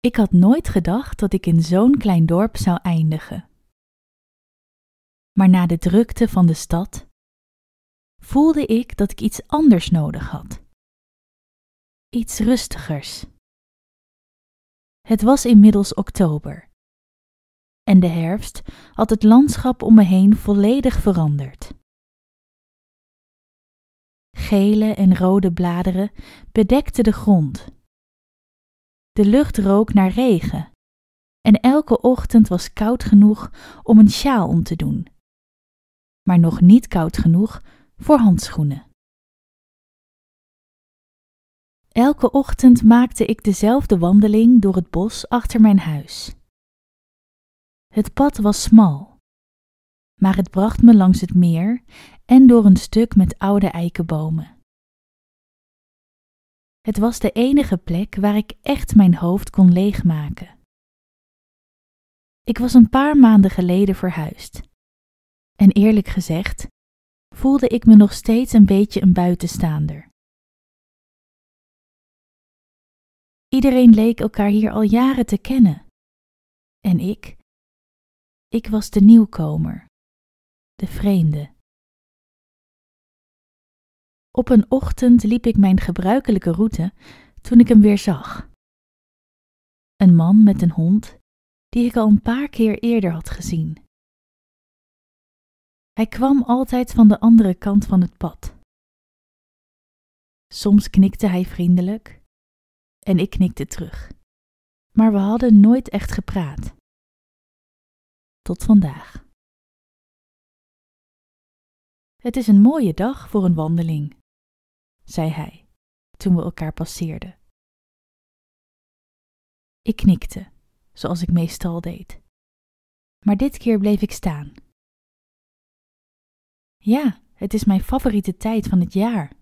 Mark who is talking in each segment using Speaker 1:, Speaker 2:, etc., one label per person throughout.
Speaker 1: Ik had nooit gedacht dat ik in zo'n klein dorp zou eindigen. Maar na de drukte van de stad voelde ik dat ik iets anders nodig had. Iets rustigers. Het was inmiddels oktober. En de herfst had het landschap om me heen volledig veranderd. Gele en rode bladeren bedekten de grond de lucht rook naar regen. En elke ochtend was koud genoeg om een sjaal om te doen. Maar nog niet koud genoeg voor handschoenen. Elke ochtend maakte ik dezelfde wandeling door het bos achter mijn huis. Het pad was smal, maar het bracht me langs het meer en door een stuk met oude eikenbomen. Het was de enige plek waar ik echt mijn hoofd kon leegmaken. Ik was een paar maanden geleden verhuisd. En eerlijk gezegd, voelde ik me nog steeds een beetje een buitenstaander. Iedereen leek elkaar hier al jaren te kennen. En ik? Ik was de nieuwkomer, de vreemde. Op een ochtend liep ik mijn gebruikelijke route toen ik hem weer zag. Een man met een hond die ik al een paar keer eerder had gezien. Hij kwam altijd van de andere kant van het pad. Soms knikte hij vriendelijk en ik knikte terug. Maar we hadden nooit echt gepraat. Tot vandaag. Het is een mooie dag voor een wandeling zei hij, toen we elkaar passeerden. Ik knikte, zoals ik meestal deed. Maar dit keer bleef ik staan. Ja, het is mijn favoriete tijd van het jaar,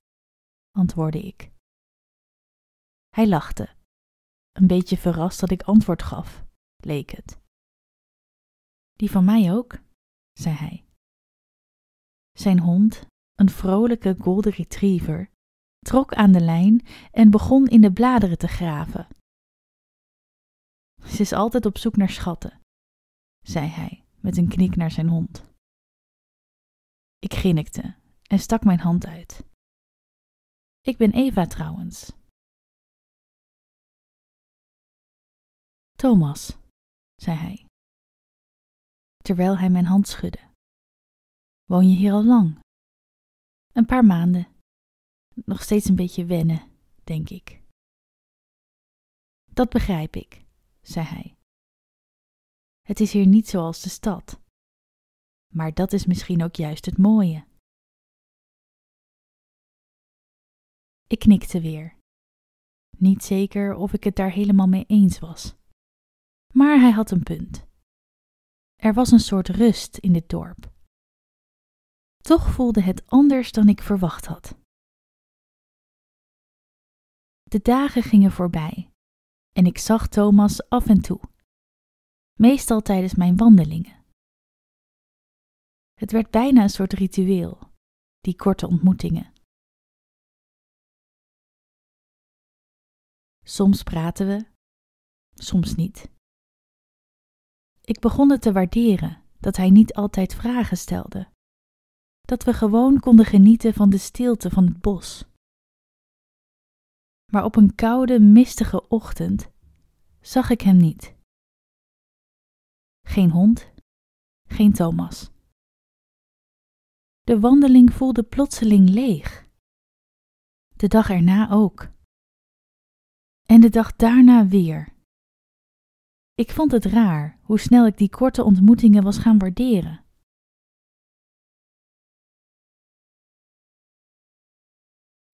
Speaker 1: antwoordde ik. Hij lachte, een beetje verrast dat ik antwoord gaf, leek het. Die van mij ook, zei hij. Zijn hond, een vrolijke golden retriever, trok aan de lijn en begon in de bladeren te graven. Ze is altijd op zoek naar schatten, zei hij met een knik naar zijn hond. Ik grinnikte en stak mijn hand uit. Ik ben Eva trouwens. Thomas, zei hij, terwijl hij mijn hand schudde. Woon je hier al lang? Een paar maanden nog steeds een beetje wennen, denk ik. Dat begrijp ik, zei hij. Het is hier niet zoals de stad. Maar dat is misschien ook juist het mooie. Ik knikte weer. Niet zeker of ik het daar helemaal mee eens was. Maar hij had een punt. Er was een soort rust in dit dorp. Toch voelde het anders dan ik verwacht had. De dagen gingen voorbij en ik zag Thomas af en toe, meestal tijdens mijn wandelingen. Het werd bijna een soort ritueel, die korte ontmoetingen. Soms praten we, soms niet. Ik begon het te waarderen dat hij niet altijd vragen stelde, dat we gewoon konden genieten van de stilte van het bos maar op een koude, mistige ochtend zag ik hem niet. Geen hond, geen Thomas. De wandeling voelde plotseling leeg. De dag erna ook. En de dag daarna weer. Ik vond het raar hoe snel ik die korte ontmoetingen was gaan waarderen.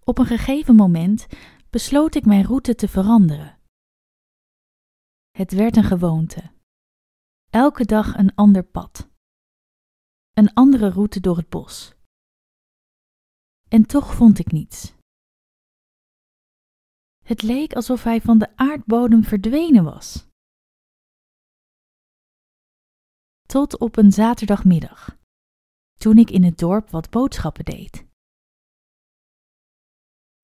Speaker 1: Op een gegeven moment besloot ik mijn route te veranderen. Het werd een gewoonte. Elke dag een ander pad. Een andere route door het bos. En toch vond ik niets. Het leek alsof hij van de aardbodem verdwenen was. Tot op een zaterdagmiddag, toen ik in het dorp wat boodschappen deed.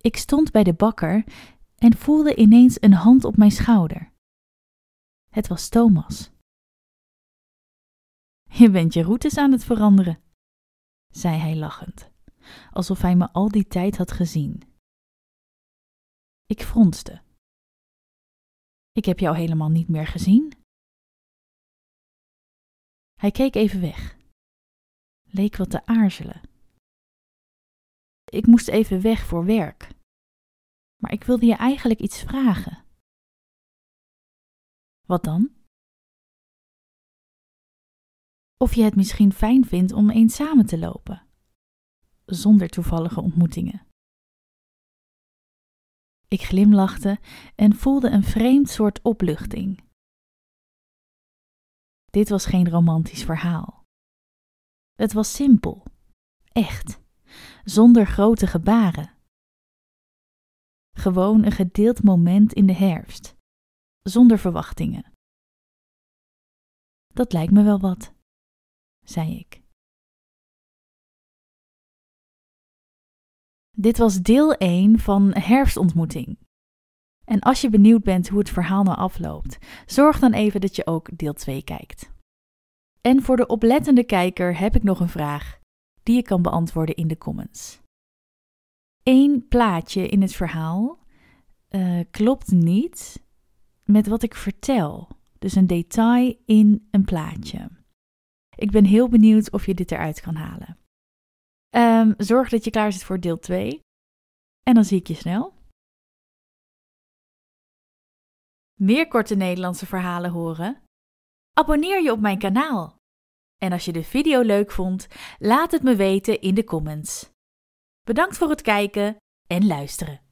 Speaker 1: Ik stond bij de bakker en voelde ineens een hand op mijn schouder. Het was Thomas. Je bent je routes aan het veranderen, zei hij lachend, alsof hij me al die tijd had gezien. Ik fronste. Ik heb jou helemaal niet meer gezien. Hij keek even weg, leek wat te aarzelen. Ik moest even weg voor werk maar ik wilde je eigenlijk iets vragen. Wat dan? Of je het misschien fijn vindt om eens samen te lopen, zonder toevallige ontmoetingen. Ik glimlachte en voelde een vreemd soort opluchting. Dit was geen romantisch verhaal. Het was simpel, echt, zonder grote gebaren gewoon een gedeeld moment in de herfst, zonder verwachtingen. Dat lijkt me wel wat, zei ik. Dit was deel 1 van Herfstontmoeting. En als je benieuwd bent hoe het verhaal nou afloopt, zorg dan even dat je ook deel 2 kijkt. En voor de oplettende kijker heb ik nog een vraag die je kan beantwoorden in de comments één plaatje in het verhaal eh, klopt niet met wat ik vertel. Dus een detail in een plaatje. Ik ben heel benieuwd of je dit eruit kan halen. Ehm, zorg dat je klaar zit voor deel 2. En dan zie ik je snel. Meer korte Nederlandse verhalen horen? Abonneer je op mijn kanaal. En als je de video leuk vond, laat het me weten in de comments. Bedankt voor het kijken en luisteren.